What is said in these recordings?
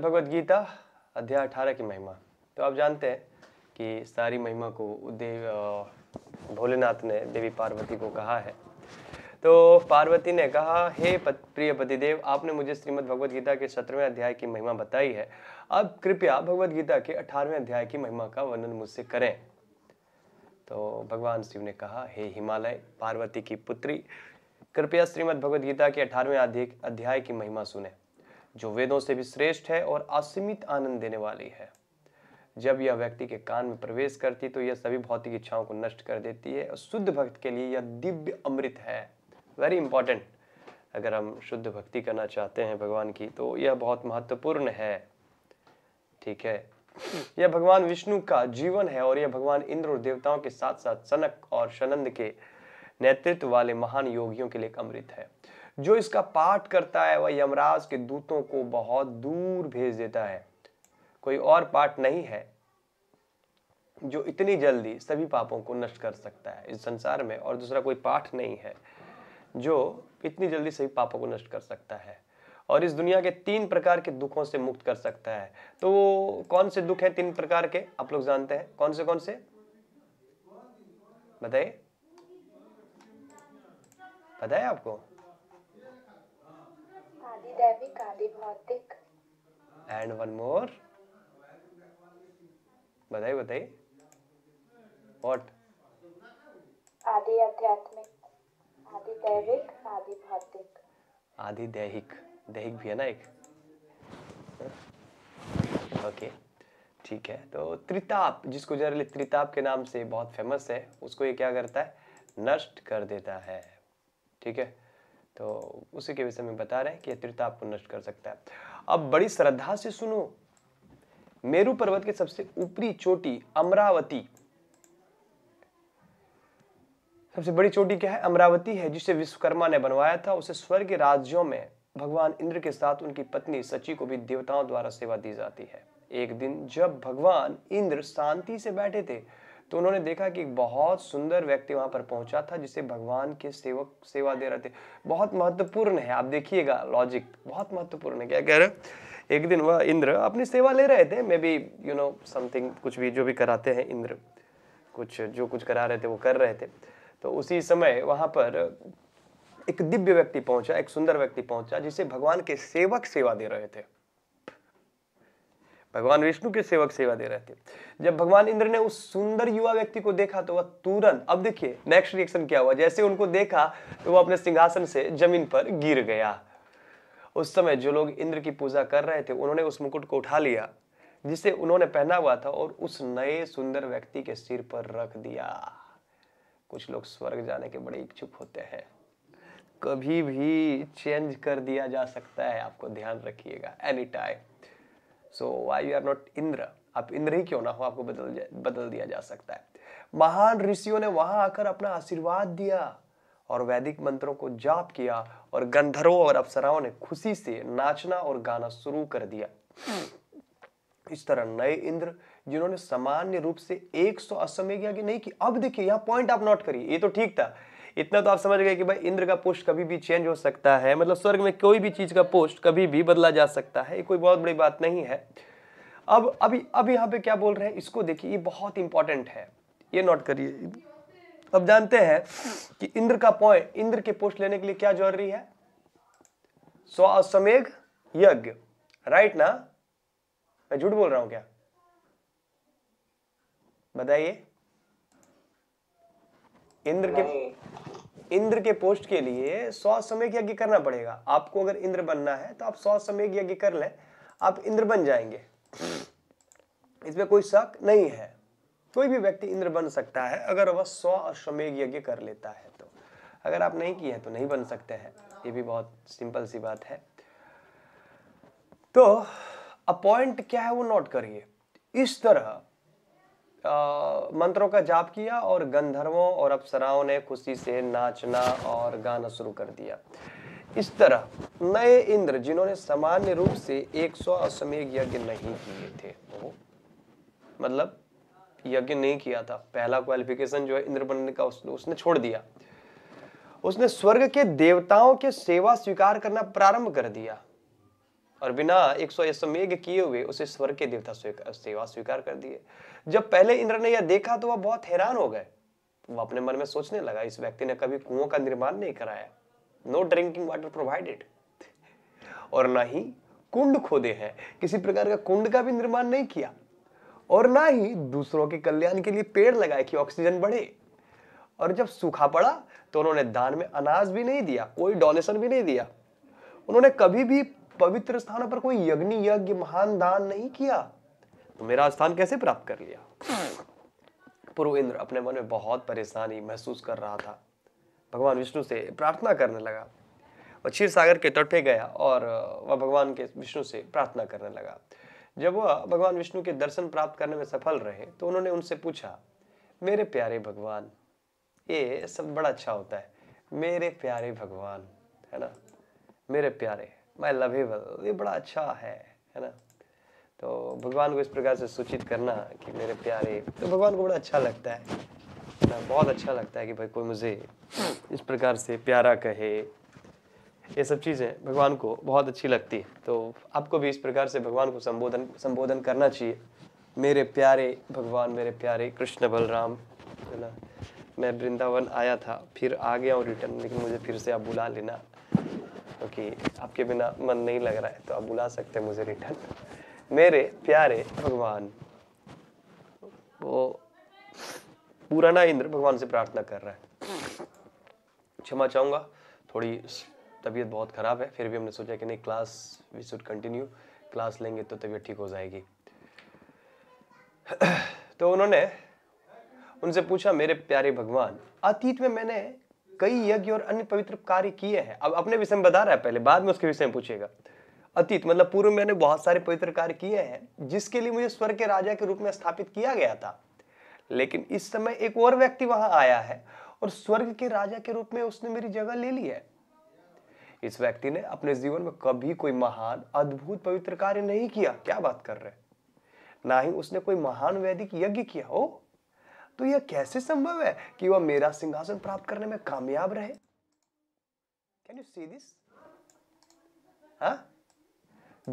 भगवत गीता अध्याय अठारह की महिमा तो आप जानते हैं कि सारी महिमा को देव भोलेनाथ ने देवी पार्वती को कहा है तो पार्वती ने कहा हे पत, प्रिय पतिदेव आपने मुझे श्रीमद् भगवत गीता के सत्रहवें अध्याय की महिमा बताई है अब कृपया भगवत गीता के अठारहवें अध्याय की महिमा का वर्णन मुझसे करें तो भगवान शिव ने कहा हे हिमालय पार्वती की पुत्री कृपया श्रीमद् भगवदगीता गीता के अठारहवें अध्याय की महिमा सुने जो वेदों से भी श्रेष्ठ है और असीमित आनंद देने वाली है जब यह व्यक्ति के कान में प्रवेश करती तो यह सभी भौतिक इच्छाओं को नष्ट कर देती है और शुद्ध भक्त के लिए यह दिव्य अमृत है वेरी इंपॉर्टेंट अगर हम शुद्ध भक्ति करना चाहते हैं भगवान की तो यह बहुत महत्वपूर्ण है ठीक है यह भगवान विष्णु का जीवन है और यह भगवान इंद्र और देवताओं के साथ साथ सनक और शनंद के नेतृत्व वाले महान योगियों के लिए अमृत है जो इसका पाठ करता है वह यमराज के दूतों को बहुत दूर भेज देता है कोई और पाठ नहीं है जो इतनी जल्दी सभी पापों को नष्ट कर सकता है इस संसार में और दूसरा कोई पाठ नहीं है जो इतनी जल्दी सभी पापों को नष्ट कर सकता है और इस दुनिया के तीन प्रकार के दुखों से मुक्त कर सकता है तो कौन से दुख है तीन प्रकार के आप लोग जानते हैं कौन से कौन से बताइए बताए आपको दैविक आदि भौतिक एंड वन मोर बताइए बताइए व्हाट आदि आध्यात्मिक आदि दैविक आदि भौतिक आदि दैहिक दैहिक भी है ना एक ओके ठीक है तो त्रिताप जिसको जनरली त्रिताप के नाम से बहुत फेमस है उसको ये क्या करता है नष्ट कर देता है ठीक है तो उसी के विषय में बता रहे हैं कि अतिरिक्ता आपको नष्ट कर सकता है अब बड़ी श्रद्धा से सुनो मेरु पर्वत के सबसे ऊपरी चोटी अमरावती सबसे बड़ी चोटी क्या है अमरावती है जिसे विश्वकर्मा ने बनवाया था उसे स्वर्ग राज्यों में भगवान इंद्र के साथ उनकी पत्नी सची को भी देवताओं द्वारा सेवा दी जाती है एक दिन जब भगवान इंद्र शांति से बैठे थे तो उन्होंने देखा कि बहुत सुंदर व्यक्ति वहां पर पहुंचा था जिसे भगवान के सेवक सेवा दे रहे थे बहुत महत्वपूर्ण है आप देखिएगा लॉजिक बहुत महत्वपूर्ण है क्या कह रहे एक दिन वह इंद्र अपनी सेवा ले रहे थे maybe you know something कुछ भी जो भी कराते हैं इंद्र कुछ जो कुछ करा रहे थे वो कर रहे थे तो उसी समय वहां पर एक दिव्य व्यक्ति पहुंचा एक सुंदर व्यक्ति पहुंचा जिसे भगवान के सेवक सेवा दे रहे थे भगवान विष्णु के सेवक सेवा दे रहे थे जब भगवान इंद्र ने उस सुंदर युवा व्यक्ति को देखा तो वह तुरंत अब देखिए नेक्स्ट रिएक्शन क्या हुआ जैसे उनको देखा तो वह अपने सिंहासन से जमीन पर गिर गया उस समय जो लोग इंद्र की पूजा कर रहे थे उन्होंने उस मुकुट को उठा लिया जिसे उन्होंने पहना हुआ था और उस नए सुंदर व्यक्ति के सिर पर रख दिया कुछ लोग स्वर्ग जाने के बड़े इच्छुक होते हैं कभी भी चेंज कर दिया जा सकता है आपको ध्यान रखिएगा any time so why you are not Indra आप इंद्र ही क्यों ना हो आपको बदल बदल दिया जा सकता है महान ऋषियों ने वहां आकर अपना आशीर्वाद दिया और वैदिक मंत्रों को जाप किया और गंधर्वों और अप्सराओं ने खुशी से नाचना और गाना शुरू कर दिया इस तरह नए इंद्र जिन्होंने सामान्य रूप से 100 सौ किया कि नहीं कि अब देखिए यह पॉइंट आप नोट करिए ये तो ठीक था इतना तो आप समझ गए कि भाई इंद्र का पोस्ट कभी भी चेंज हो सकता है मतलब स्वर्ग में कोई भी चीज़ का पोस्ट कभी भी बदला जा सकता है ये कोई बहुत बड़ी बात नहीं है अब अभी अब यहाँ पे क्या बोल रहे हैं इसको देखिए ये बहुत इंपॉर्टेंट है ये नोट करिए अब जानते हैं कि इंद्र का पॉइंट इंद्र के पोस्ट लेने के लिए क्या जरूरी है स्व यज्ञ राइट ना मैं झूठ बोल रहा हूं क्या बताइए इंद्र के इंद्र के पोस्ट के लिए सौ समय यज्ञ करना पड़ेगा आपको अगर इंद्र बनना है तो आप सौ समय यज्ञ कर लें आप इंद्र बन जाएंगे इसमें कोई शक नहीं है कोई भी व्यक्ति इंद्र बन सकता है अगर वह सौ अश्वमेघ यज्ञ कर लेता है तो अगर आप नहीं किए तो नहीं बन सकते हैं ये भी बहुत सिंपल सी बात है तो अपॉइंट क्या है वो नोट करिए इस तरह मंत्रों का जाप किया और गंधर्वों और अप्सराओं ने खुशी से नाचना और गाना शुरू कर दिया इस तरह नए इंद्र जिन्होंने सामान्य रूप से एक सौ अश्वमेघ यज्ञ नहीं किए थे तो, मतलब यज्ञ नहीं किया था पहला क्वालिफिकेशन जो है इंद्र बनने का उसने, उसने छोड़ दिया उसने स्वर्ग के देवताओं के सेवा स्वीकार करना प्रारंभ कर दिया और बिना एक सौ अश्वमेघ किए हुए उसे स्वर्ग के देवता सेवा स्वीकार कर दिए जब पहले इंद्र ने यह देखा तो वह बहुत हैरान हो गए वह अपने मन में सोचने लगा इस व्यक्ति ने कभी कुओं का निर्माण नहीं कराया नो ड्रिंकिंग वाटर प्रोवाइडेड और ना ही कुंड खोदे हैं किसी प्रकार का कुंड का भी निर्माण नहीं किया और ना ही दूसरों के कल्याण के लिए पेड़ लगाए कि ऑक्सीजन बढ़े और जब सूखा पड़ा तो उन्होंने दान में अनाज भी नहीं दिया कोई डोनेशन भी नहीं दिया उन्होंने कभी भी पवित्र स्थानों पर कोई यज्ञ यज्ञ महान दान नहीं किया तो मेरा स्थान कैसे प्राप्त कर लिया इंद्र अपने मन में बहुत परेशानी महसूस कर रहा था भगवान विष्णु से प्रार्थना करने लगा वह क्षीर सागर के तट पे गया और वह भगवान के विष्णु से प्रार्थना करने लगा जब वह भगवान विष्णु के दर्शन प्राप्त करने में सफल रहे तो उन्होंने उनसे पूछा मेरे प्यारे भगवान ये सब बड़ा अच्छा होता है मेरे प्यारे भगवान है ना मेरे प्यारे माई लवेबल ये बड़ा अच्छा है है ना तो भगवान को इस प्रकार से सूचित करना कि मेरे प्यारे तो भगवान को बड़ा अच्छा लगता है ना बहुत अच्छा लगता है कि भाई कोई मुझे इस प्रकार से प्यारा कहे ये सब चीज़ें भगवान को बहुत अच्छी लगती है तो आपको भी इस प्रकार से भगवान को संबोधन संबोधन करना चाहिए मेरे प्यारे भगवान मेरे प्यारे कृष्ण बलराम है ना मैं वृंदावन आया था फिर आ गया हूँ रिटर्न लेकिन मुझे फिर से आप बुला लेना क्योंकि तो आपके बिना मन नहीं लग रहा है तो आप बुला सकते हैं मुझे रिटर्न मेरे प्यारे भगवान वो पुराना इंद्र भगवान से प्रार्थना कर रहा है क्षमा चाहूँगा थोड़ी तबीयत बहुत ख़राब है फिर भी हमने सोचा कि नहीं class we should continue class लेंगे तो तबीयत ठीक हो जाएगी तो उन्होंने उनसे पूछा मेरे प्यारे भगवान अतीत में मैंने कई यज्ञ और अन्य पवित्र कार्य किए हैं अब अपने विषय में बता रहा है पहले बाद में उसके विषय में पूछेगा अतीत मतलब पूर्व में मैंने बहुत सारे पवित्र कार्य किए हैं जिसके लिए मुझे स्वर्ग के राजा के रूप में स्थापित किया गया था लेकिन इस समय एक और व्यक्ति वहां आया है और स्वर्ग के राजा के रूप में उसने मेरी जगह ले ली है इस व्यक्ति ने अपने जीवन में कभी कोई महान अद्भुत पवित्र कार्य नहीं किया क्या बात कर रहे ना ही उसने कोई महान वैदिक यज्ञ किया हो तो यह कैसे संभव है कि वह मेरा सिंहासन प्राप्त करने में कामयाब रहे कैन यू सी दिस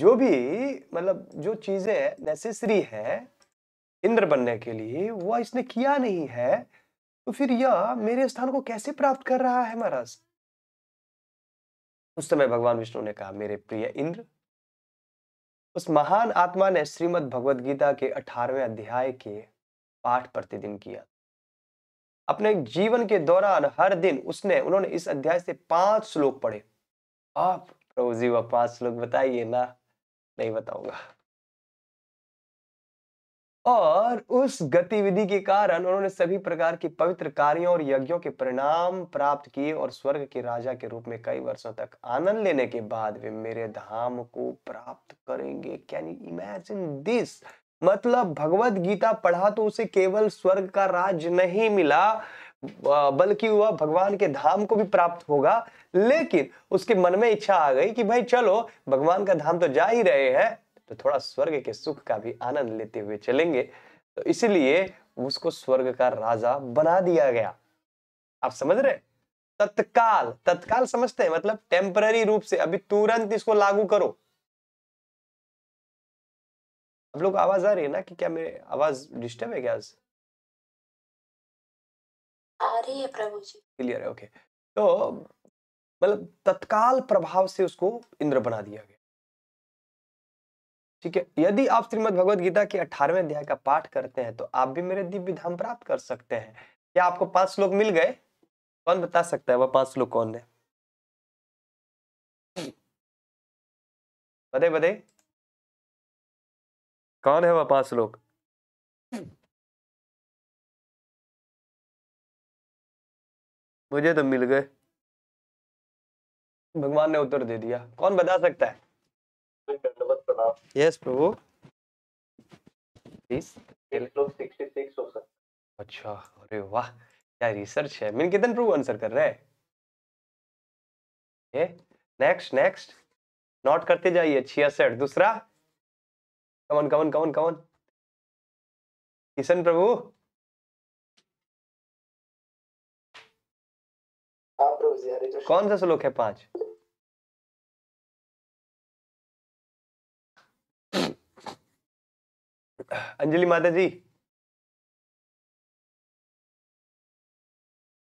जो भी मतलब जो चीजें नेसेसरी है इंद्र बनने के लिए वह इसने किया नहीं है तो फिर यह मेरे स्थान को कैसे प्राप्त कर रहा है महाराज उस समय भगवान विष्णु ने कहा मेरे प्रिय इंद्र उस महान आत्मा ने श्रीमद भगवद गीता के अठारवे अध्याय के पाठ प्रतिदिन किया अपने जीवन के दौरान हर दिन उसने उन्होंने इस अध्याय से पांच श्लोक पढ़े आप प्रभु जी वह पांच श्लोक बताइए ना नहीं बताऊंगा और उस गतिविधि के कारण उन्होंने सभी प्रकार की पवित्र कार्यों और यज्ञों के परिणाम प्राप्त किए और स्वर्ग के राजा के रूप में कई वर्षों तक आनंद लेने के बाद वे मेरे धाम को प्राप्त करेंगे कैन यू इमेजिन दिस मतलब भगवत गीता पढ़ा तो उसे केवल स्वर्ग का राज नहीं मिला बल्कि वह भगवान के धाम को भी प्राप्त होगा लेकिन उसके मन में इच्छा आ गई कि भाई चलो भगवान का धाम तो जा ही रहे हैं तो थोड़ा स्वर्ग के सुख का भी आनंद लेते हुए चलेंगे तो इसलिए उसको स्वर्ग का राजा बना दिया गया आप समझ रहे तत्काल तत्काल समझते हैं मतलब टेम्पररी रूप से अभी तुरंत इसको लागू करो आप लोग आवाज आ रही है ना कि क्या मेरी आवाज डिस्टर्ब है क्या प्रभु जी क्लियर है ओके तो मतलब तत्काल प्रभाव से उसको इंद्र बना दिया गया ठीक है यदि आप श्रीमद भगवद गीता के अठारहवें अध्याय का पाठ करते हैं तो आप भी मेरे दिव्य धाम प्राप्त कर सकते हैं क्या आपको पांच श्लोक मिल गए कौन बता सकता है वह पांच श्लोक कौन है बधे बधे कौन है वह पांच लोग मुझे तो मिल गए भगवान ने उत्तर दे दिया कौन बता सकता है यस प्रभु अच्छा अरे वाह क्या रिसर्च है मिन कितने प्रभु आंसर कर रहे हैं नेक्स्ट नेक्स्ट नोट करते जाइए छियासठ दूसरा कमन कमन कमन कमन किशन प्रभु कौन सा श्लोक है पांच अंजलि माता जी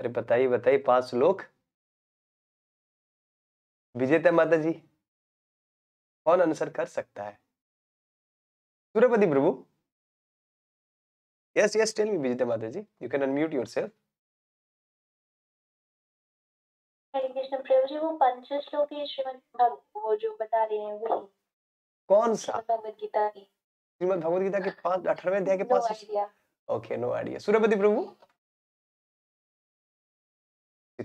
अरे बताइए बताइए पांच श्लोक विजेता माता जी कौन आंसर कर सकता है Surapati Prabhu. Yes, yes, tell me, Vijita Mataji. You can unmute yourself. कौन सा भगवत गीता श्रीमद भगवत गीता के पांच अठारहवें अध्याय के पास okay no idea Suryapati Prabhu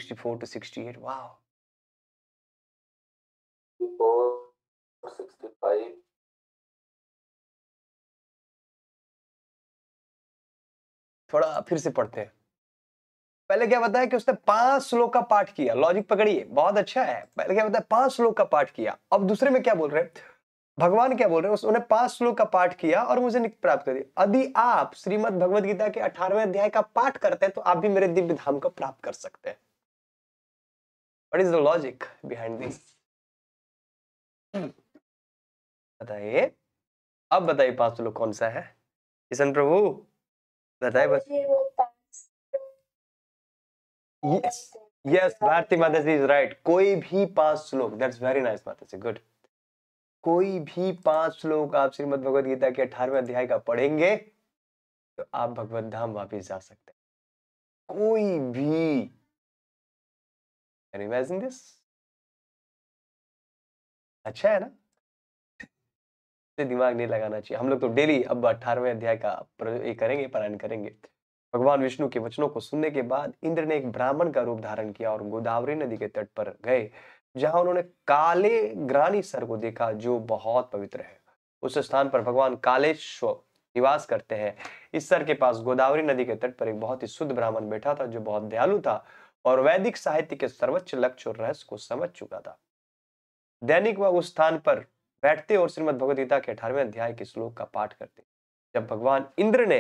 64 to 68 wow 64 65 थोड़ा फिर से पढ़ते हैं पहले क्या बताया कि उसने पांच श्लोक का पाठ किया लॉजिक पकड़िए बहुत अच्छा है पहले क्या बताया पांच श्लोक का पाठ किया अब दूसरे में क्या बोल रहे हैं भगवान क्या बोल रहे हैं उसने पांच श्लोक का पाठ किया और मुझे प्राप्त करी यदि आप श्रीमद भगवद गीता के अठारहवें अध्याय का पाठ करते हैं तो आप भी मेरे दिव्य धाम को प्राप्त कर सकते हैं what is the logic behind this बताइए अब बताइए पांच श्लोक कौन सा है किशन प्रभु बताए बस यस भारती माता जी इज राइट कोई भी पांच श्लोक दैट्स वेरी नाइस माता जी गुड कोई भी पांच श्लोक आप श्रीमद भगवद गीता के अठारहवें अध्याय का पढ़ेंगे तो आप भगवत धाम वापिस जा सकते हैं कोई भी अच्छा है ना दिमाग नहीं लगाना चाहिए हम लोग तो डेली अब अठारहवें अध्याय का ये करेंगे पारायण करेंगे भगवान विष्णु के वचनों को सुनने के बाद इंद्र ने एक ब्राह्मण का रूप धारण किया और गोदावरी नदी के तट पर गए जहां उन्होंने काले ग्रानी सर को देखा जो बहुत पवित्र है उस स्थान पर भगवान कालेश्वर निवास करते हैं इस सर के पास गोदावरी नदी के तट पर एक बहुत ही शुद्ध ब्राह्मण बैठा था जो बहुत दयालु था और वैदिक साहित्य के सर्वोच्च लक्ष्य और रहस्य को समझ चुका था दैनिक वह उस स्थान पर बैठते और श्रीमद भगवदगीता के अठारहवें अध्याय के श्लोक का पाठ करते जब भगवान इंद्र ने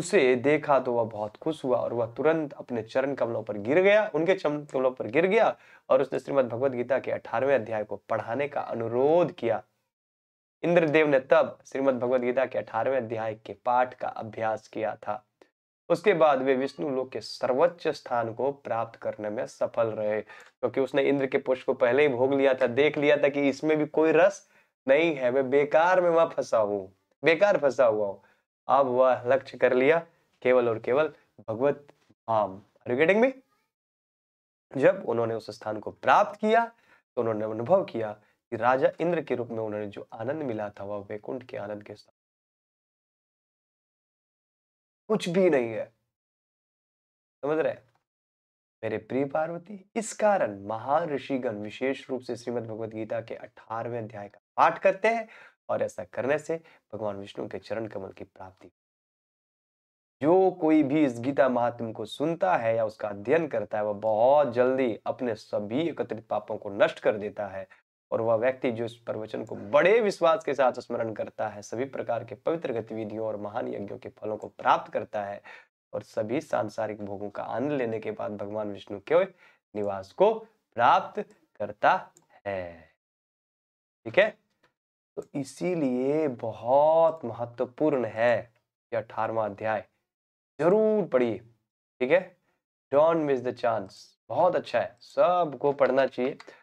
उसे देखा तो वह बहुत खुश हुआ और वह तुरंत अपने चरण कमलों पर गिर गया उनके चरण कमलों पर गिर गया और उसने श्रीमद भगवद गीता के अठारहवें अध्याय को पढ़ाने का अनुरोध किया इंद्रदेव ने तब श्रीमद भगवद गीता के अठारहवें अध्याय के पाठ का अभ्यास किया था उसके बाद वे विष्णु लोक के सर्वोच्च स्थान को प्राप्त करने में सफल रहे क्योंकि तो उसने इंद्र के पुष्प को पहले ही भोग लिया था देख लिया था कि इसमें भी कोई रस नहीं है मैं बेकार में वहां फंसा हूं बेकार फंसा हुआ हूं अब वह लक्ष्य कर लिया केवल और केवल भगवत धाम रिगार्डिंग में जब उन्होंने उस स्थान को प्राप्त किया तो उन्होंने अनुभव किया कि राजा इंद्र के रूप में उन्होंने जो आनंद मिला था वह वैकुंठ के आनंद के साथ कुछ भी नहीं है समझ रहे मेरे प्रिय पार्वती इस कारण महान ऋषिगण विशेष रूप से श्रीमद् भगवत गीता के अठारहवें अध्याय का पाठ करते हैं और ऐसा करने से भगवान विष्णु के चरण कमल की प्राप्ति जो कोई भी इस गीता महात्म को सुनता है या उसका अध्ययन करता है वह बहुत जल्दी अपने सभी एकत्रित पापों को नष्ट कर देता है और वह व्यक्ति जो इस प्रवचन को बड़े विश्वास के साथ स्मरण करता है सभी प्रकार के पवित्र गतिविधियों और महान यज्ञों के फलों को प्राप्त करता है और सभी सांसारिक भोगों का आनंद लेने के बाद भगवान विष्णु के निवास को प्राप्त करता है ठीक है तो इसीलिए बहुत महत्वपूर्ण है ये अठारवा अध्याय जरूर पढ़िए ठीक है डोंट मिस द चांस बहुत अच्छा है सबको पढ़ना चाहिए